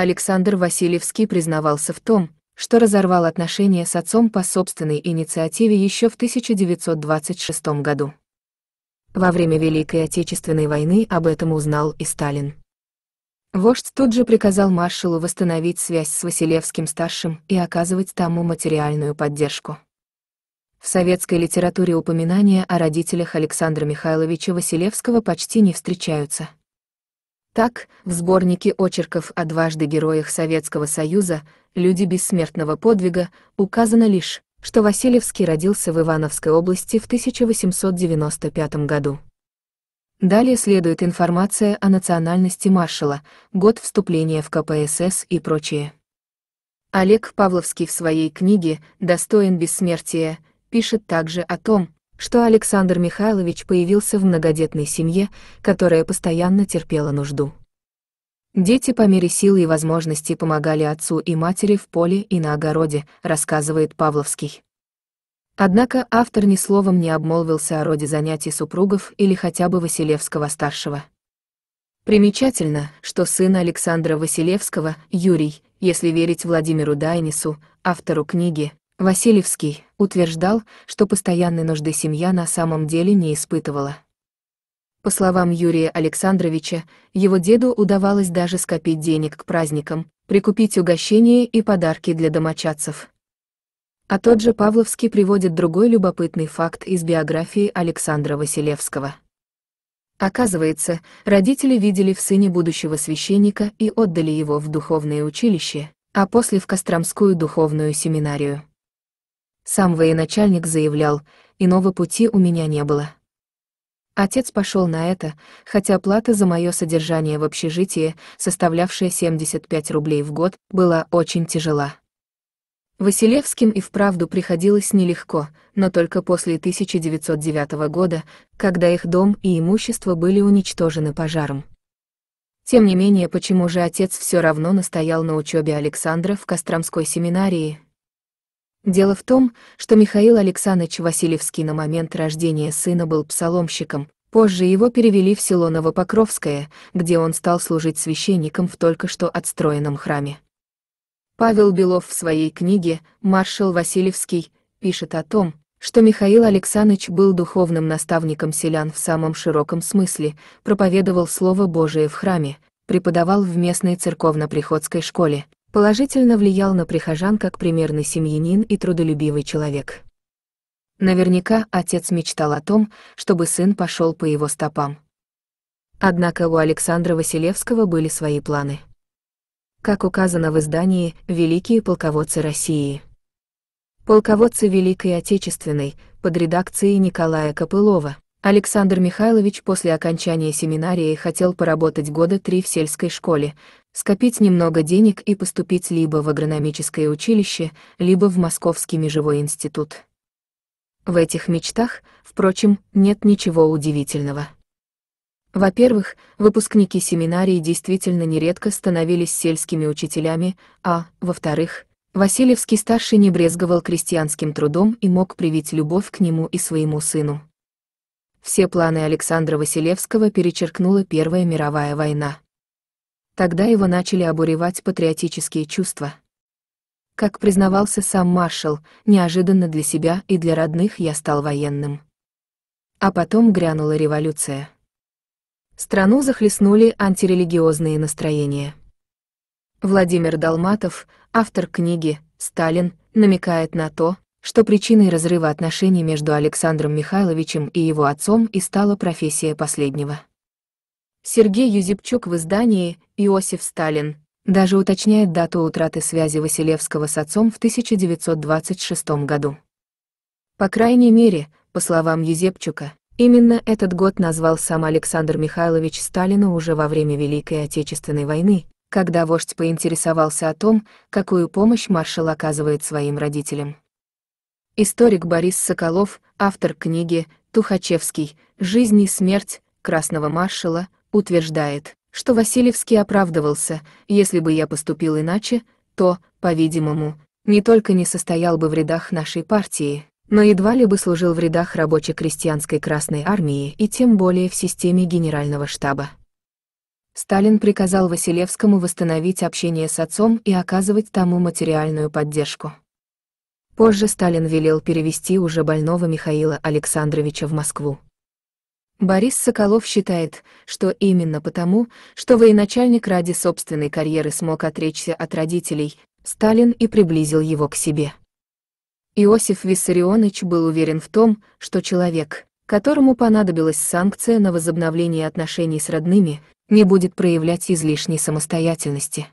Александр Васильевский признавался в том, что разорвал отношения с отцом по собственной инициативе еще в 1926 году. Во время Великой Отечественной войны об этом узнал и Сталин. Вождь тут же приказал маршалу восстановить связь с Василевским-старшим и оказывать тому материальную поддержку. В советской литературе упоминания о родителях Александра Михайловича Василевского почти не встречаются. Так, в сборнике очерков о дважды героях Советского Союза, люди бессмертного подвига, указано лишь, что Васильевский родился в Ивановской области в 1895 году. Далее следует информация о национальности маршала, год вступления в КПСС и прочее. Олег Павловский в своей книге «Достоин бессмертия» пишет также о том, что Александр Михайлович появился в многодетной семье, которая постоянно терпела нужду. Дети по мере сил и возможностей помогали отцу и матери в поле и на огороде, рассказывает Павловский. Однако автор ни словом не обмолвился о роде занятий супругов или хотя бы Василевского-старшего. Примечательно, что сын Александра Василевского, Юрий, если верить Владимиру Дайнису, автору книги Васильевский утверждал, что постоянной нужды семья на самом деле не испытывала. По словам Юрия Александровича, его деду удавалось даже скопить денег к праздникам, прикупить угощения и подарки для домочадцев. А тот же Павловский приводит другой любопытный факт из биографии Александра Василевского. Оказывается, родители видели в сыне будущего священника и отдали его в духовное училище, а после в Костромскую духовную семинарию. Сам военачальник заявлял, иного пути у меня не было. Отец пошел на это, хотя плата за мое содержание в общежитии, составлявшая 75 рублей в год, была очень тяжела. Василевским и вправду приходилось нелегко, но только после 1909 года, когда их дом и имущество были уничтожены пожаром. Тем не менее, почему же отец все равно настоял на учебе Александра в Костромской семинарии, Дело в том, что Михаил Александрович Васильевский на момент рождения сына был псаломщиком, позже его перевели в село Новопокровское, где он стал служить священником в только что отстроенном храме. Павел Белов в своей книге «Маршал Васильевский» пишет о том, что Михаил Александрович был духовным наставником селян в самом широком смысле, проповедовал Слово Божие в храме, преподавал в местной церковно-приходской школе, положительно влиял на прихожан как примерный семьянин и трудолюбивый человек. Наверняка отец мечтал о том, чтобы сын пошел по его стопам. Однако у Александра Василевского были свои планы. Как указано в издании «Великие полководцы России». Полководцы Великой Отечественной, под редакцией Николая Копылова. Александр Михайлович после окончания семинарии хотел поработать года три в сельской школе, скопить немного денег и поступить либо в агрономическое училище, либо в Московский межевой институт. В этих мечтах, впрочем, нет ничего удивительного. Во-первых, выпускники семинарии действительно нередко становились сельскими учителями, а, во-вторых, Васильевский-старший не брезговал крестьянским трудом и мог привить любовь к нему и своему сыну. Все планы Александра Василевского перечеркнула Первая мировая война. Тогда его начали обуревать патриотические чувства. Как признавался сам маршал, неожиданно для себя и для родных я стал военным. А потом грянула революция. Страну захлестнули антирелигиозные настроения. Владимир Долматов, автор книги «Сталин», намекает на то, что причиной разрыва отношений между Александром Михайловичем и его отцом и стала профессия последнего. Сергей Юзипчук в издании «Иосиф Сталин» даже уточняет дату утраты связи Василевского с отцом в 1926 году. По крайней мере, по словам Юзепчука, именно этот год назвал сам Александр Михайлович Сталина уже во время Великой Отечественной войны, когда вождь поинтересовался о том, какую помощь маршал оказывает своим родителям. Историк Борис Соколов, автор книги «Тухачевский. Жизнь и смерть красного маршала, утверждает, что Васильевский оправдывался, если бы я поступил иначе, то, по-видимому, не только не состоял бы в рядах нашей партии, но едва ли бы служил в рядах рабоче-крестьянской Красной Армии и тем более в системе Генерального штаба. Сталин приказал Василевскому восстановить общение с отцом и оказывать тому материальную поддержку. Позже Сталин велел перевести уже больного Михаила Александровича в Москву. Борис Соколов считает, что именно потому, что военачальник ради собственной карьеры смог отречься от родителей, Сталин и приблизил его к себе. Иосиф Виссарионович был уверен в том, что человек, которому понадобилась санкция на возобновление отношений с родными, не будет проявлять излишней самостоятельности.